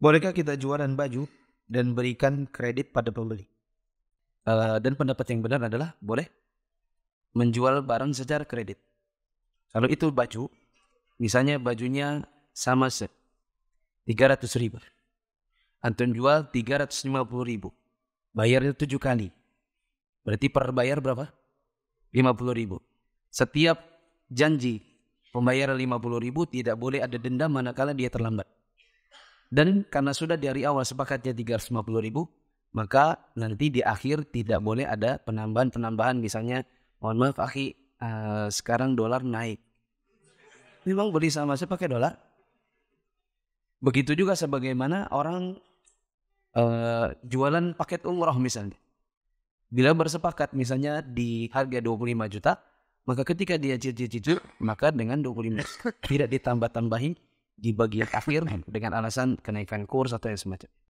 Bolehkah kita jualan baju dan berikan kredit pada pembeli? Uh, dan pendapat yang benar adalah boleh menjual barang secara kredit. Kalau itu baju, misalnya bajunya sama set 300 ribu. Antum jual 350 ribu. Bayarnya tujuh kali. Berarti per bayar berapa? 50 ribu. Setiap janji pembayaran 50 ribu tidak boleh ada denda manakala dia terlambat. Dan karena sudah dari awal sepakatnya 350 ribu, maka nanti di akhir tidak boleh ada penambahan-penambahan. Misalnya, mohon maaf akhi, uh, sekarang dolar naik. Memang beli sama saya pakai dolar? Begitu juga sebagaimana orang uh, jualan paket umroh misalnya. Bila bersepakat misalnya di harga 25 juta, maka ketika dia cicil-cicil, maka dengan 25 tidak ditambah-tambahin di bagian akhir dengan alasan kenaikan kurs atau yang semacam